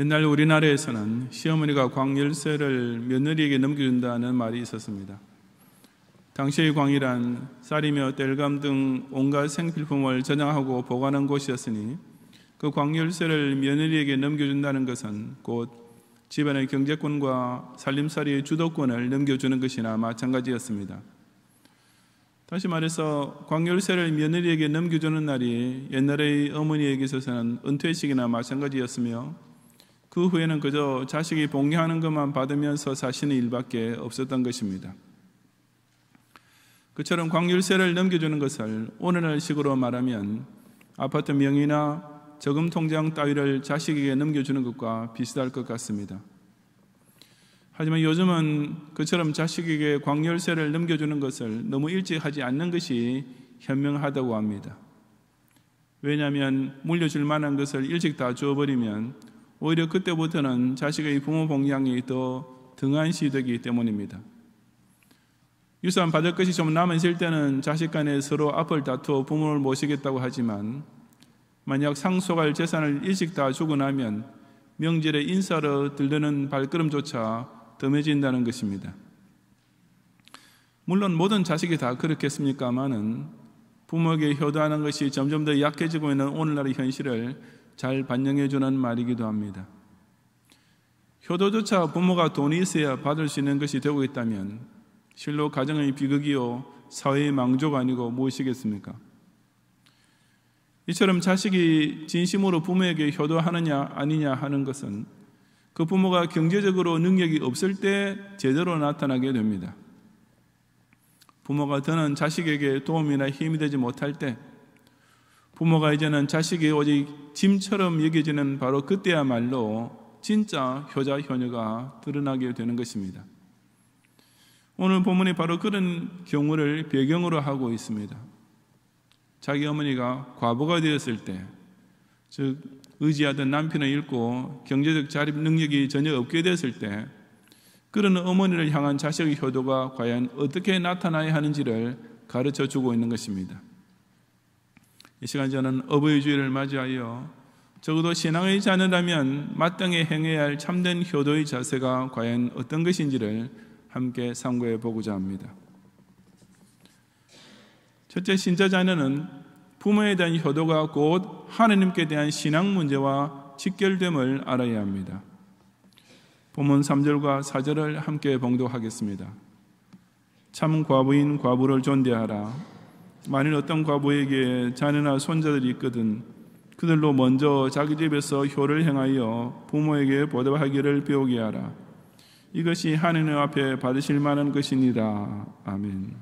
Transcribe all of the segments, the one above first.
옛날 우리나라에서는 시어머니가 광열쇠를 며느리에게 넘겨준다는 말이 있었습니다. 당시의 광이란 쌀이며 땔감 등 온갖 생필품을 저장하고 보관한 곳이었으니 그 광열쇠를 며느리에게 넘겨준다는 것은 곧 집안의 경제권과 살림살이의 주도권을 넘겨주는 것이나 마찬가지였습니다. 다시 말해서 광열쇠를 며느리에게 넘겨주는 날이 옛날의 어머니에게 있어서는 은퇴식이나 마찬가지였으며 그 후에는 그저 자식이 봉양하는 것만 받으면서 사시는 일밖에 없었던 것입니다. 그처럼 광율세를 넘겨주는 것을 오늘날식으로 말하면 아파트 명의나 저금 통장 따위를 자식에게 넘겨주는 것과 비슷할 것 같습니다. 하지만 요즘은 그처럼 자식에게 광열세를 넘겨주는 것을 너무 일찍 하지 않는 것이 현명하다고 합니다. 왜냐하면 물려줄 만한 것을 일찍 다 주어버리면 오히려 그때부터는 자식의 부모 봉양이 더 등한시 되기 때문입니다. 유산 받을 것이 좀 남아있을 때는 자식 간에 서로 앞을 다투어 부모를 모시겠다고 하지만 만약 상속할 재산을 일찍 다 주고 나면 명절에 인사를 들르는 발걸음조차 덤해진다는 것입니다. 물론 모든 자식이 다 그렇겠습니까마는 부모에게 효도하는 것이 점점 더 약해지고 있는 오늘날의 현실을 잘 반영해 주는 말이기도 합니다. 효도조차 부모가 돈이 있어야 받을 수 있는 것이 되고 있다면 실로 가정의 비극이요 사회의 망조가 아니고 무엇이겠습니까? 이처럼 자식이 진심으로 부모에게 효도하느냐 아니냐 하는 것은 그 부모가 경제적으로 능력이 없을 때 제대로 나타나게 됩니다. 부모가 더는 자식에게 도움이나 힘이 되지 못할 때 부모가 이제는 자식이 오직 짐처럼 여겨지는 바로 그때야말로 진짜 효자 효녀가 드러나게 되는 것입니다. 오늘 본문이 바로 그런 경우를 배경으로 하고 있습니다. 자기 어머니가 과부가 되었을 때, 즉 의지하던 남편을 잃고 경제적 자립 능력이 전혀 없게 되을 때, 그런 어머니를 향한 자식의 효도가 과연 어떻게 나타나야 하는지를 가르쳐 주고 있는 것입니다. 이 시간 저는 어부의주의를 맞이하여 적어도 신앙의 자녀라면 마땅히 행해야 할 참된 효도의 자세가 과연 어떤 것인지를 함께 상고해 보고자 합니다. 첫째 신자 자녀는 부모에 대한 효도가 곧 하나님께 대한 신앙 문제와 직결됨을 알아야 합니다. 본문 3절과 4절을 함께 봉독하겠습니다. 참 과부인 과부를 존대하라 만일 어떤 과부에게 자녀나 손자들이 있거든 그들로 먼저 자기 집에서 효를 행하여 부모에게 보답하기를 배우게 하라. 이것이 하느님 앞에 받으실 만한 것이니라. 아멘.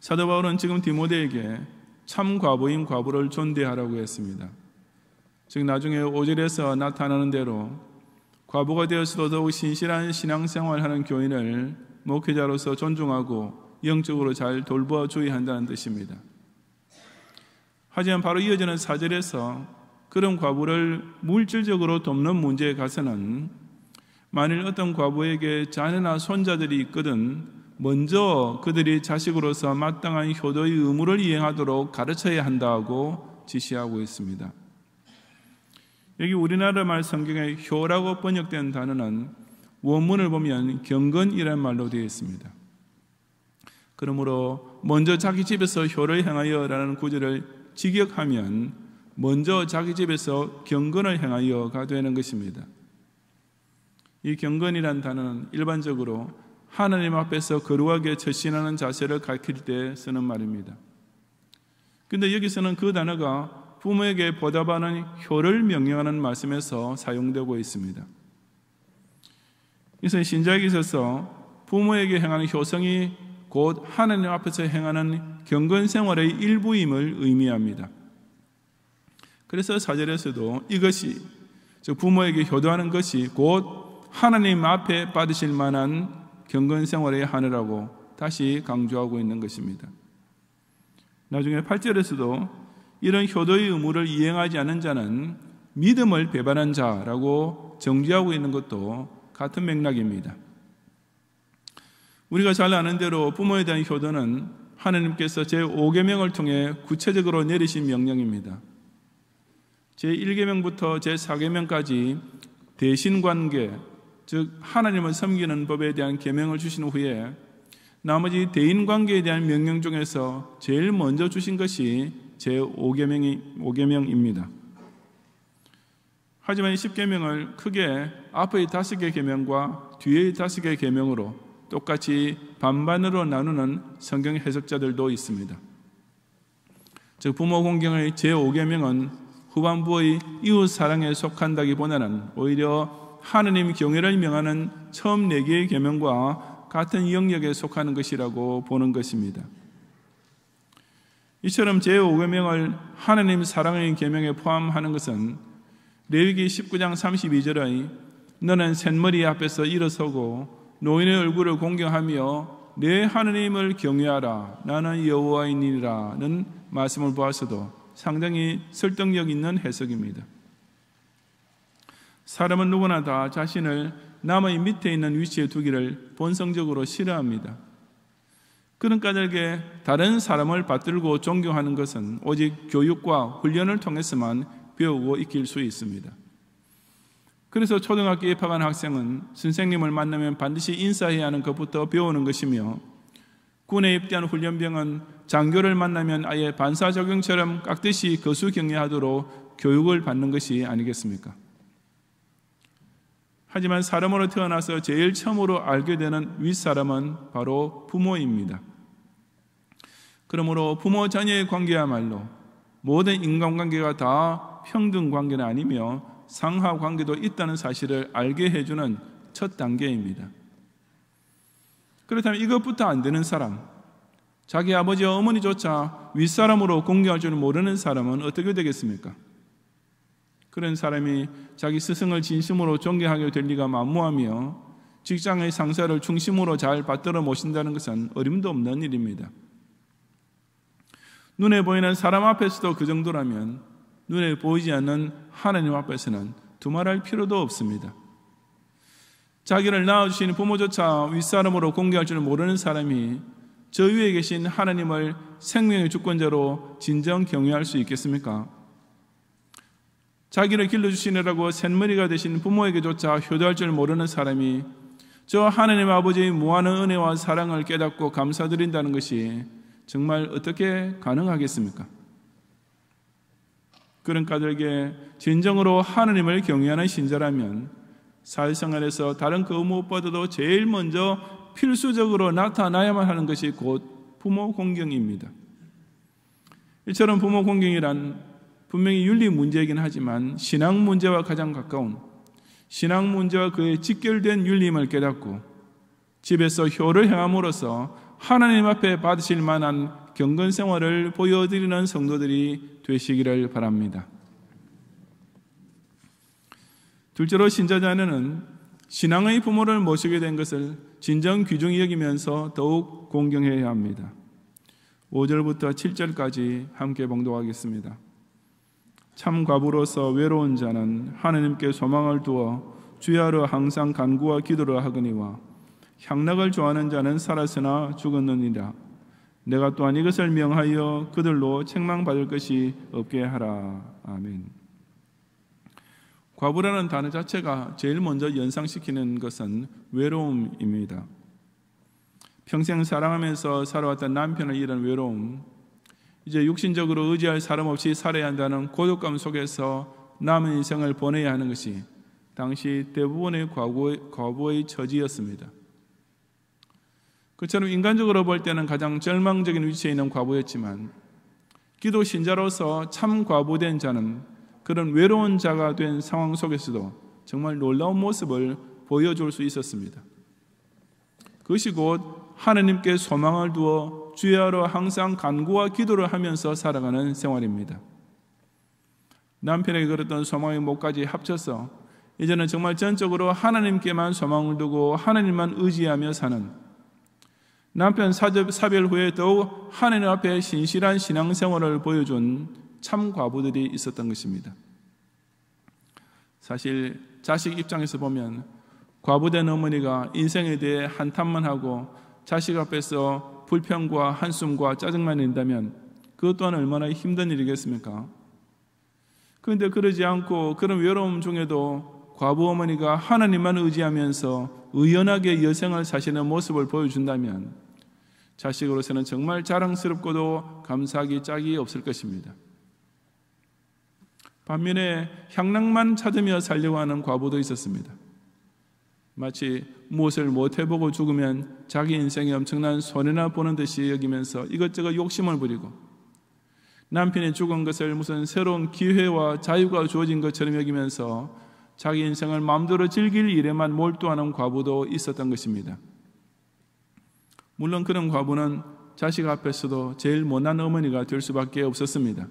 사도 바울은 지금 디모데에게 참 과부인 과부를 존대하라고 했습니다. 즉 나중에 오절에서 나타나는 대로 과부가 되었어도 더욱 신실한 신앙생활하는 교인을 목회자로서 존중하고 영적으로 잘 돌보아 줘야 한다는 뜻입니다. 하지만 바로 이어지는 사절에서 그런 과부를 물질적으로 돕는 문제에 가서는 만일 어떤 과부에게 자녀나 손자들이 있거든 먼저 그들이 자식으로서 마땅한 효도의 의무를 이행하도록 가르쳐야 한다고 지시하고 있습니다. 여기 우리나라 말 성경에 효라고 번역된 단어는 원문을 보면 경건이란 말로 되어 있습니다. 그러므로 먼저 자기 집에서 효를 행하여라는 구절을 직역하면 먼저 자기 집에서 경건을 행하여가 되는 것입니다. 이 경건이란 단어는 일반적으로 하나님 앞에서 거룩하게 처신하는 자세를 가르칠 때 쓰는 말입니다. 근데 여기서는 그 단어가 부모에게 보답하는 효를 명령하는 말씀에서 사용되고 있습니다. 그래서 신자에 있어서 부모에게 행하는 효성이 곧 하나님 앞에서 행하는 경건 생활의 일부임을 의미합니다. 그래서 사절에서도 이것이 즉 부모에게 효도하는 것이 곧 하나님 앞에 받으실 만한 경건 생활의 하느라고 다시 강조하고 있는 것입니다. 나중에 8절에서도 이런 효도의 의무를 이행하지 않은 자는 믿음을 배반한 자라고 정지하고 있는 것도 같은 맥락입니다. 우리가 잘 아는 대로 부모에 대한 효도는 하나님께서 제5계명을 통해 구체적으로 내리신 명령입니다. 제1계명부터 제4계명까지 대신 관계, 즉 하나님을 섬기는 법에 대한 계명을 주신 후에 나머지 대인 관계에 대한 명령 중에서 제일 먼저 주신 것이 제5계명입니다 하지만 10계명을 크게 앞의 다개 계명과 뒤의 다개 계명으로 똑같이 반반으로 나누는 성경 해석자들도 있습니다. 즉 부모 공경의 제5계명은 후반부의 이웃 사랑에 속한다기보다는 오히려 하느님 경외를 명하는 처음 네 개의 계명과 같은 영역에 속하는 것이라고 보는 것입니다. 이처럼 제5계명을 하느님 사랑의 계명에 포함하는 것은 레위기 19장 32절의 너는 샘머리 앞에서 일어서고 노인의 얼굴을 공경하며 내 하느님을 경외하라 나는 여호와이니라는 말씀을 보아서도 상당히 설득력 있는 해석입니다. 사람은 누구나 다 자신을 남의 밑에 있는 위치에 두기를 본성적으로 싫어합니다. 그런 그러니까 까닭에 다른 사람을 받들고 존경하는 것은 오직 교육과 훈련을 통해서만 배우고 익힐 수 있습니다. 그래서 초등학교 입학한 학생은 선생님을 만나면 반드시 인사해야 하는 것부터 배우는 것이며 군에 입대한 훈련병은 장교를 만나면 아예 반사적용처럼 깍듯이 거수 경례하도록 교육을 받는 것이 아니겠습니까? 하지만 사람으로 태어나서 제일 처음으로 알게 되는 윗사람은 바로 부모입니다. 그러므로 부모 자녀의 관계야말로 모든 인간관계가 다 평등 관계는 아니며 상하 관계도 있다는 사실을 알게 해주는 첫 단계입니다. 그렇다면 이것부터 안 되는 사람, 자기 아버지와 어머니조차 윗사람으로 공경할 줄 모르는 사람은 어떻게 되겠습니까? 그런 사람이 자기 스승을 진심으로 존경하게 될 리가 만무하며 직장의 상사를 중심으로 잘 받들어 모신다는 것은 어림도 없는 일입니다. 눈에 보이는 사람 앞에서도 그 정도라면 눈에 보이지 않는 하나님 앞에서는 두말할 필요도 없습니다. 자기를 낳아주신 부모조차 윗사람으로 공개할 줄 모르는 사람이 저 위에 계신 하나님을 생명의 주권자로 진정 경외할 수 있겠습니까? 자기를 길러주시느라고 샘머리가 되신 부모에게조차 효도할 줄 모르는 사람이 저 하나님 아버지의 무한한 은혜와 사랑을 깨닫고 감사드린다는 것이 정말 어떻게 가능하겠습니까? 그런 가들에게 진정으로 하나님을 경외하는 신자라면 사회생활에서 다른 그 무엇보다도 제일 먼저 필수적으로 나타나야만 하는 것이 곧 부모 공경입니다. 이처럼 부모 공경이란 분명히 윤리 문제이긴 하지만 신앙 문제와 가장 가까운 신앙 문제와 그에 직결된 윤리임을 깨닫고 집에서 효를 행함으로써 하나님 앞에 받으실 만한 경건 생활을 보여드리는 성도들이 되시기를 바랍니다. 둘째로 신자자녀는 신앙의 부모를 모시게 된 것을 진정 귀중히 여기면서 더욱 공경해야 합니다. 5절부터 7절까지 함께 봉독하겠습니다. 참 과부로서 외로운 자는 하나님께 소망을 두어 주야로 항상 간구와 기도를 하거니와 향락을 좋아하는 자는 살았으나 죽었느니라. 내가 또한 이것을 명하여 그들로 책망받을 것이 없게 하라. 아멘. 과부라는 단어 자체가 제일 먼저 연상시키는 것은 외로움입니다. 평생 사랑하면서 살아왔던 남편을 잃은 외로움, 이제 육신적으로 의지할 사람 없이 살아야 한다는 고독감 속에서 남은 인생을 보내야 하는 것이 당시 대부분의 과부의, 과부의 처지였습니다. 그처럼 인간적으로 볼 때는 가장 절망적인 위치에 있는 과부였지만 기도 신자로서 참 과부된 자는 그런 외로운 자가 된 상황 속에서도 정말 놀라운 모습을 보여줄 수 있었습니다. 그것이 곧 하나님께 소망을 두어 주야로 항상 간구와 기도를 하면서 살아가는 생활입니다. 남편에게 그랬던 소망의 목까지 합쳐서 이제는 정말 전적으로 하나님께만 소망을 두고 하나님만 의지하며 사는 남편 사별 후에 더욱 하나님 앞에 신실한 신앙생활을 보여준 참 과부들이 있었던 것입니다. 사실 자식 입장에서 보면 과부된 어머니가 인생에 대해 한탄만 하고 자식 앞에서 불평과 한숨과 짜증만 낸다면 그것 또한 얼마나 힘든 일이겠습니까? 그런데 그러지 않고 그런 외로움 중에도 과부 어머니가 하나님만 의지하면서 의연하게 여생을 사시는 모습을 보여준다면 자식으로서는 정말 자랑스럽고도 감사하기 짝이 없을 것입니다. 반면에 향락만 찾으며 살려고 하는 과부도 있었습니다. 마치 무엇을 못해보고 죽으면 자기 인생에 엄청난 손해나 보는 듯이 여기면서 이것저것 욕심을 부리고 남편이 죽은 것을 무슨 새로운 기회와 자유가 주어진 것처럼 여기면서 자기 인생을 마음대로 즐길 일에만 몰두하는 과부도 있었던 것입니다. 물론 그런 과부는 자식 앞에서도 제일 못난 어머니가 될 수밖에 없었습니다.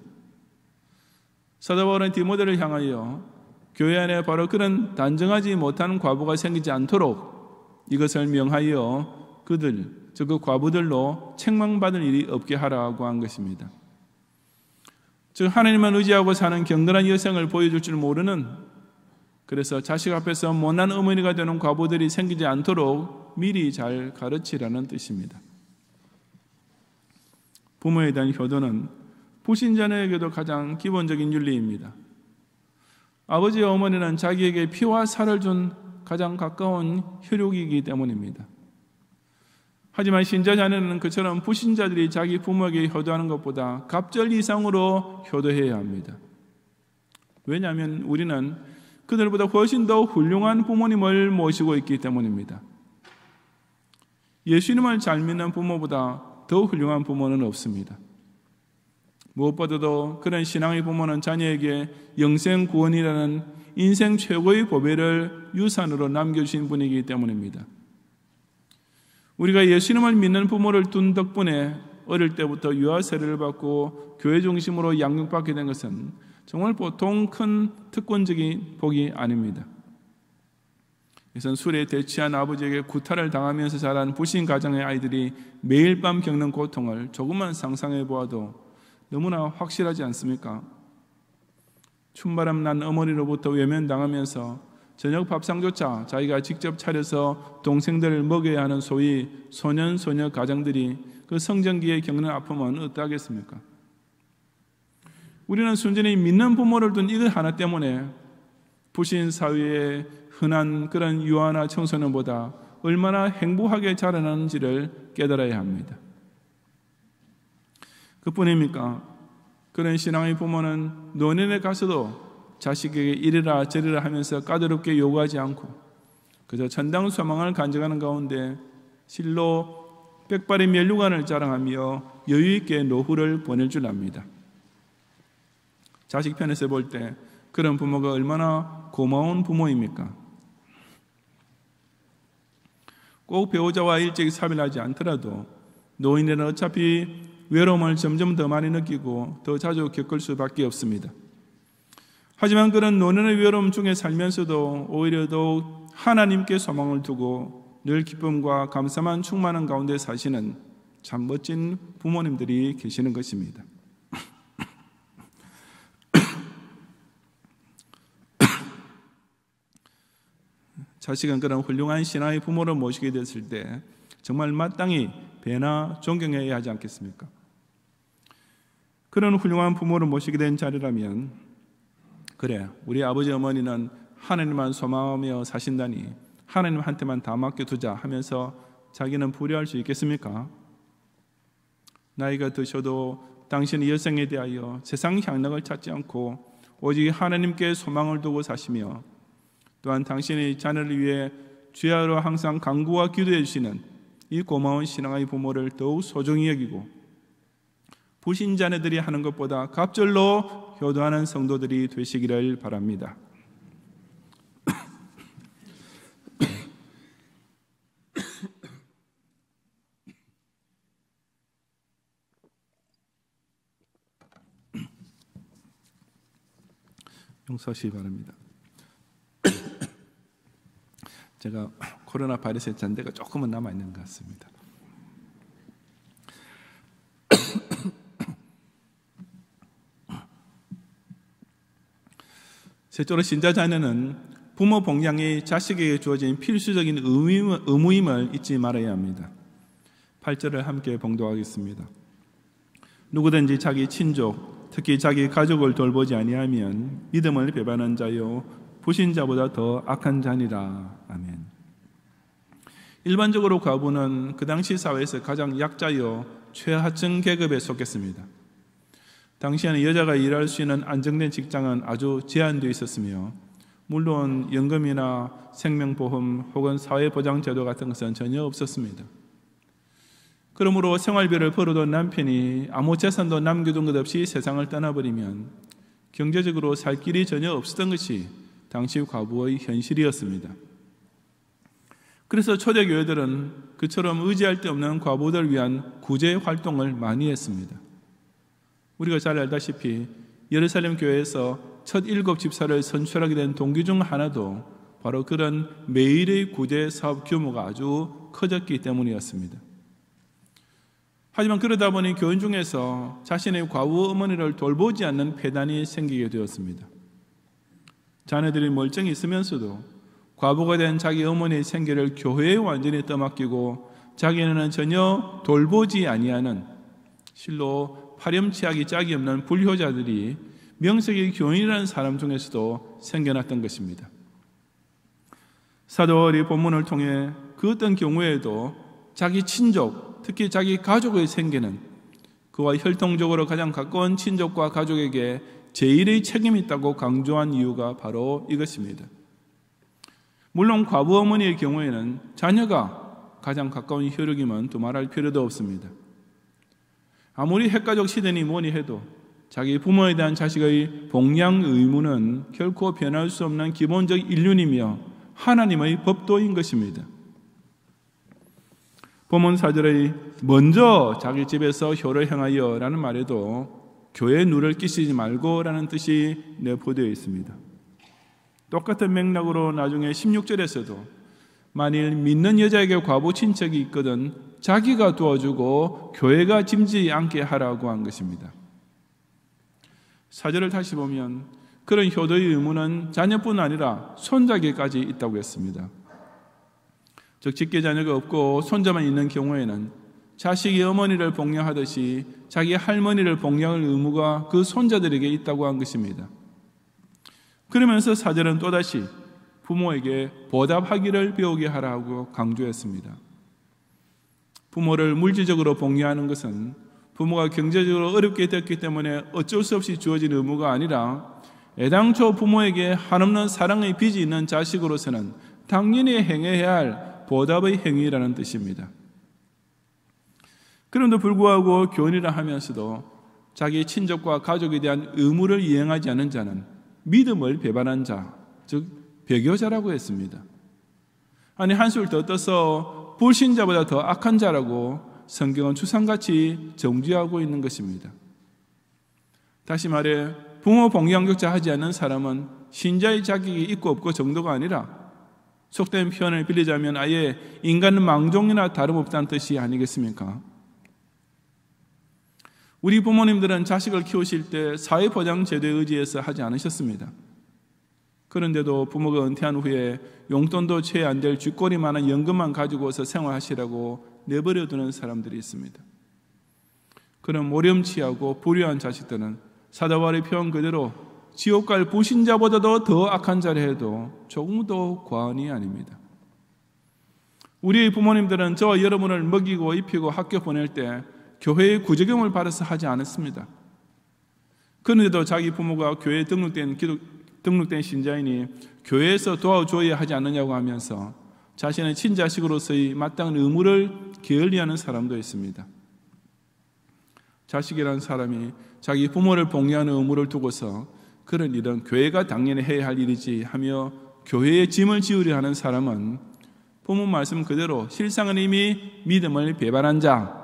사도 바울은 디모데를 향하여 교회 안에 바로 그런 단정하지 못한 과부가 생기지 않도록 이것을 명하여 그들 즉 그 과부들로 책망받을 일이 없게 하라고 한 것입니다. 즉 하나님만 의지하고 사는 경건한 여생을 보여줄 줄 모르는 그래서 자식 앞에서 못난 어머니가 되는 과부들이 생기지 않도록 미리 잘 가르치라는 뜻입니다. 부모에 대한 효도는 부신자녀에게도 가장 기본적인 윤리입니다. 아버지와 어머니는 자기에게 피와 살을 준 가장 가까운 혈육이기 때문입니다. 하지만 신자 자녀는 그처럼 부신자들이 자기 부모에게 효도하는 것보다 갑절 이상으로 효도해야 합니다. 왜냐하면 우리는 그들보다 훨씬 더 훌륭한 부모님을 모시고 있기 때문입니다. 예수님을 잘 믿는 부모보다 더 훌륭한 부모는 없습니다. 무엇보다도 그런 신앙의 부모는 자녀에게 영생 구원이라는 인생 최고의 보배를 유산으로 남겨주신 분이기 때문입니다. 우리가 예수님을 믿는 부모를 둔 덕분에 어릴 때부터 유아 세례를 받고 교회 중심으로 양육받게 된 것은 정말 보통 큰 특권적인 복이 아닙니다. 이래서 술에 대치한 아버지에게 구타를 당하면서 자란 부신 가정의 아이들이 매일 밤 겪는 고통을 조금만 상상해 보아도 너무나 확실하지 않습니까? 춘바람 난 어머니로부터 외면당하면서 저녁 밥상조차 자기가 직접 차려서 동생들을 먹여야 하는 소위 소년 소녀 가정들이 그 성장기에 겪는 아픔은 어떠하겠습니까? 우리는 순전히 믿는 부모를 둔 이것 하나 때문에 부신 사회의 흔한 그런 유아나 청소년보다 얼마나 행복하게 자라나는지를 깨달아야 합니다. 그뿐입니까? 그런 신앙의 부모는 노년에 가서도 자식에게 이래라 저래라 하면서 까다롭게 요구하지 않고 그저 천당 소망을 간직하는 가운데 실로 백발의 면류관을 자랑하며 여유있게 노후를 보낼 줄 압니다. 자식 편에서 볼때 그런 부모가 얼마나 고마운 부모입니까? 꼭 배우자와 일찍 삽입하지 않더라도 노인은 어차피 외로움을 점점 더 많이 느끼고 더 자주 겪을 수밖에 없습니다. 하지만 그런 노년의 외로움 중에 살면서도 오히려 더 하나님께 소망을 두고 늘 기쁨과 감사만 충만한 가운데 사시는 참 멋진 부모님들이 계시는 것입니다. 자식은 그런 훌륭한 신앙의 부모를 모시게 됐을 때 정말 마땅히 배나 존경해야 하지 않겠습니까? 그런 훌륭한 부모를 모시게 된 자리라면 그래 우리 아버지 어머니는 하나님만 소망하며 사신다니 하나님한테만 다 맡겨두자 하면서 자기는 불효할 수 있겠습니까? 나이가 드셔도 당신의 여생에 대하여 세상 향락을 찾지 않고 오직 하나님께 소망을 두고 사시며 또한 당신의 자녀를 위해 주야로 항상 강구와 기도해 주시는 이 고마운 신앙의 부모를 더욱 소중히 여기고 부신 자녀들이 하는 것보다 갑절로 효도하는 성도들이 되시기를 바랍니다. 용서하시기 바랍니다. 제가 코로나 바이러스에 잔대가 조금은 남아 있는 것 같습니다. 셋째로 신자 자녀는 부모 봉양이 자식에게 주어진 필수적인 의무임, 을 잊지 말아야 합니다. 8절을 함께 봉독하겠습니다. 누구든지 자기 친족, 특히 자기 가족을 돌보지 아니하면 믿음을 배반한 자요 부신자보다 더 악한 자니라. 아멘. 일반적으로 과부는 그 당시 사회에서 가장 약자여 최하층 계급에 속했습니다. 당시에는 여자가 일할 수 있는 안정된 직장은 아주 제한되어 있었으며 물론 연금이나 생명보험 혹은 사회보장제도 같은 것은 전혀 없었습니다. 그러므로 생활비를 벌어둔 남편이 아무 재산도 남겨둔 것 없이 세상을 떠나버리면 경제적으로 살 길이 전혀 없었던 것이 당시 과부의 현실이었습니다. 그래서 초대 교회들은 그처럼 의지할 데 없는 과부들 위한 구제 활동을 많이 했습니다. 우리가 잘 알다시피 예루살렘 교회에서 첫 일곱 집사를 선출하게 된 동기 중 하나도 바로 그런 매일의 구제 사업 규모가 아주 커졌기 때문이었습니다. 하지만 그러다 보니 교인 중에서 자신의 과부 어머니를 돌보지 않는 폐단이 생기게 되었습니다. 자녀들이 멀쩡히 있으면서도 과부가 된 자기 어머니의 생계를 교회에 완전히 떠맡기고 자기는 전혀 돌보지 아니하는 실로 파렴치하기 짝이 없는 불효자들이 명색의 교인이라는 사람 중에서도 생겨났던 것입니다. 사도월이 본문을 통해 그 어떤 경우에도 자기 친족, 특히 자기 가족의 생계는 그와 혈통적으로 가장 가까운 친족과 가족에게 제일의 책임이 있다고 강조한 이유가 바로 이것입니다. 물론 과부 어머니의 경우에는 자녀가 가장 가까운 효력임은 두말할 필요도 없습니다. 아무리 핵가족 시대니 뭐니 해도 자기 부모에 대한 자식의 봉양 의무는 결코 변할 수 없는 기본적 인륜이며 하나님의 법도인 것입니다. 본문 사절의 먼저 자기 집에서 효를 행하여 라는 말에도 교회에 누 끼치지 말고 라는 뜻이 내포되어 있습니다. 똑같은 맥락으로 나중에 16절에서도 만일 믿는 여자에게 과부 친척이 있거든 자기가 도와주고 교회가 짐지 않게 하라고 한 것입니다. 사절을 다시 보면 그런 효도의 의무는 자녀뿐 아니라 손자에게까지 있다고 했습니다. 즉 직계 자녀가 없고 손자만 있는 경우에는 자식이 어머니를 봉양하듯이 자기 할머니를 봉양할 의무가 그 손자들에게 있다고 한 것입니다. 그러면서 사제는 또다시 부모에게 보답하기를 배우게 하라고 강조했습니다. 부모를 물질적으로 봉유하는 것은 부모가 경제적으로 어렵게 됐기 때문에 어쩔 수 없이 주어진 의무가 아니라 애당초 부모에게 한없는 사랑의 빚이 있는 자식으로서는 당연히 행해야 할 보답의 행위라는 뜻입니다. 그럼에도 불구하고 교인이라 하면서도 자기 친족과 가족에 대한 의무를 이행하지 않은 자는 믿음을 배반한 자, 즉 배교자라고 했습니다. 아니 한술 더 떠서 불신자보다 더 악한 자라고 성경은 추상같이 정죄하고 있는 것입니다. 다시 말해 부모 봉양격자 하지 않는 사람은 신자의 자격이 있고 없고 정도가 아니라 속된 표현을 빌리자면 아예 인간은 망종이나 다름없다는 뜻이 아니겠습니까? 우리 부모님들은 자식을 키우실 때 사회보장제도에 의지해서 하지 않으셨습니다. 그런데도 부모가 은퇴한 후에 용돈도 채 안 될 쥐꼬리만한 연금만 가지고서 생활하시라고 내버려두는 사람들이 있습니다. 그럼 오렴치하고 불효한 자식들은 사다와의 표현 그대로 지옥 갈 부신자보다도 더 악한 자리에도 조금도 과언이 아닙니다. 우리의 부모님들은 저와 여러분을 먹이고 입히고 학교 보낼 때 교회의 구제금을 받아서 하지 않았습니다. 그런데도 자기 부모가 교회에 등록된 기독, 등록된 신자인이 교회에서 도와줘야 하지 않느냐고 하면서 자신의 친자식으로서의 마땅한 의무를 게을리하는 사람도 있습니다. 자식이라는 사람이 자기 부모를 봉양하는 의무를 두고서 그런 일은 교회가 당연히 해야 할 일이지 하며 교회의 짐을 지으려 하는 사람은 부모 말씀 그대로 실상은 이미 믿음을 배반한 자,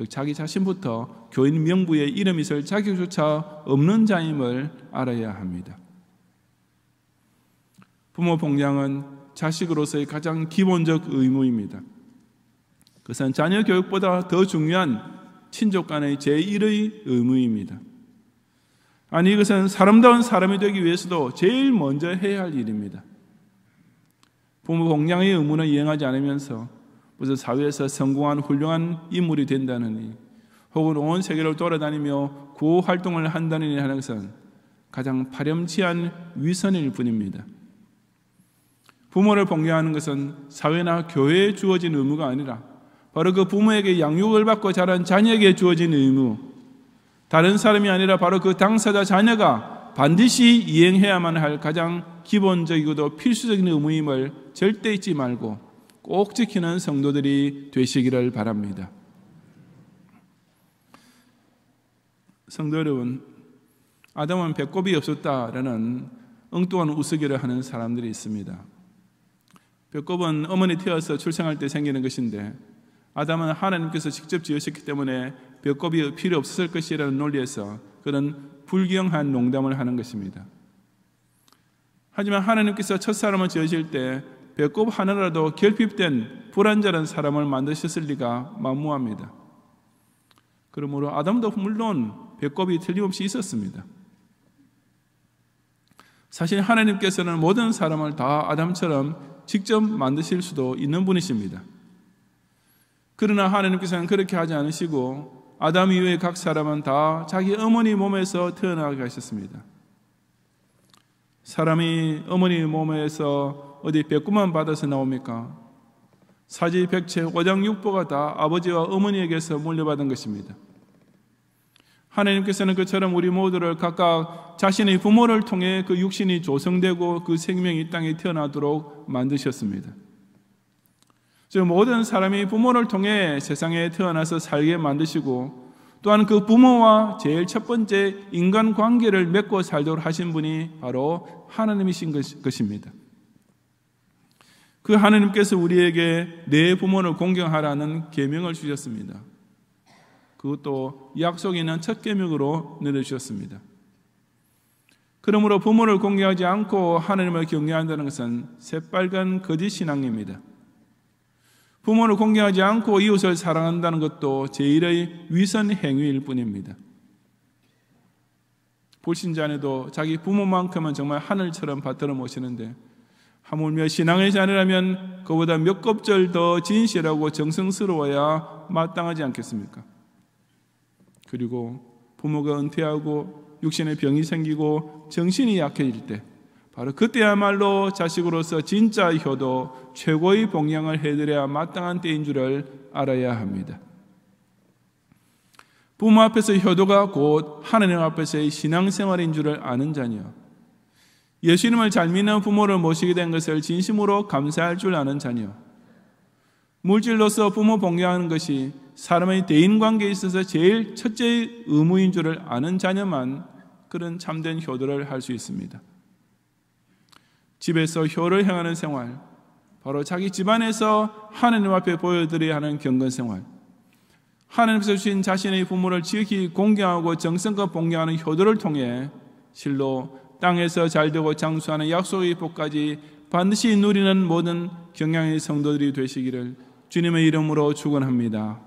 즉 자기 자신부터 교인 명부에 이름이 설 자격조차 없는 자임을 알아야 합니다. 부모 봉양은 자식으로서의 가장 기본적 의무입니다. 그것은 자녀 교육보다 더 중요한 친족 간의 제1의 의무입니다. 아니 이것은 사람다운 사람이 되기 위해서도 제일 먼저 해야 할 일입니다. 부모 봉양의 의무는 이행하지 않으면서 무슨 사회에서 성공한 훌륭한 인물이 된다느니 혹은 온 세계를 돌아다니며 구호 활동을 한다느니 하는 것은 가장 파렴치한 위선일 뿐입니다. 부모를 봉양하는 것은 사회나 교회에 주어진 의무가 아니라 바로 그 부모에게 양육을 받고 자란 자녀에게 주어진 의무, 다른 사람이 아니라 바로 그 당사자 자녀가 반드시 이행해야만 할 가장 기본적이고도 필수적인 의무임을 절대 잊지 말고 꼭 지키는 성도들이 되시기를 바랍니다. 성도 여러분, 아담은 배꼽이 없었다라는 엉뚱한 우스개를 하는 사람들이 있습니다. 배꼽은 어머니 태어서 출생할 때 생기는 것인데 아담은 하나님께서 직접 지으셨기 때문에 배꼽이 필요 없었을 것이라는 논리에서 그런 불경한 농담을 하는 것입니다. 하지만 하나님께서 첫 사람을 지으실 때 배꼽 하나라도 결핍된 불안전한 사람을 만드셨을 리가 만무합니다. 그러므로 아담도 물론 배꼽이 틀림없이 있었습니다. 사실 하나님께서는 모든 사람을 다 아담처럼 직접 만드실 수도 있는 분이십니다. 그러나 하나님께서는 그렇게 하지 않으시고 아담 이후의 각 사람은 다 자기 어머니 몸에서 태어나게 하셨습니다. 사람이 어머니 몸에서 어디 백구만 받아서 나옵니까? 사지백체 오장육부가 다 아버지와 어머니에게서 물려받은 것입니다. 하나님께서는 그처럼 우리 모두를 각각 자신의 부모를 통해 그 육신이 조성되고 그 생명이 땅에 태어나도록 만드셨습니다. 즉 모든 사람이 부모를 통해 세상에 태어나서 살게 만드시고 또한 그 부모와 제일 첫 번째 인간 관계를 맺고 살도록 하신 분이 바로 하나님이신 것입니다. 그하느님께서 우리에게 내 부모를 공경하라는 계명을 주셨습니다. 그것도 약속 있는 첫 계명으로 내려주셨습니다. 그러므로 부모를 공경하지 않고 하나님을 경외한다는 것은 새빨간 거짓 신앙입니다. 부모를 공경하지 않고 이웃을 사랑한다는 것도 제1의 위선 행위일 뿐입니다. 불신자 안에도 자기 부모만큼은 정말 하늘처럼 받들어 모시는데 하물며 신앙의 자녀라면 그보다 몇 곱절 더 진실하고 정성스러워야 마땅하지 않겠습니까? 그리고 부모가 은퇴하고 육신의 병이 생기고 정신이 약해질 때 바로 그때야말로 자식으로서 진짜 효도 최고의 봉양을 해드려야 마땅한 때인 줄을 알아야 합니다. 부모 앞에서 효도가 곧 하나님 앞에서의 신앙생활인 줄을 아는 자녀 예수님을 잘 믿는 부모를 모시게 된 것을 진심으로 감사할 줄 아는 자녀. 물질로서 부모 봉양하는 것이 사람의 대인 관계에 있어서 제일 첫째의 의무인 줄을 아는 자녀만 그런 참된 효도를 할 수 있습니다. 집에서 효를 행하는 생활, 바로 자기 집안에서 하느님 앞에 보여드려야 하는 경건 생활, 하느님께서 주신 자신의 부모를 지극히 공경하고 정성껏 봉양하는 효도를 통해 실로 땅에서 잘되고 장수하는 약속의 복까지 반드시 누리는 모든 경향의 성도들이 되시기를 주님의 이름으로 축원합니다.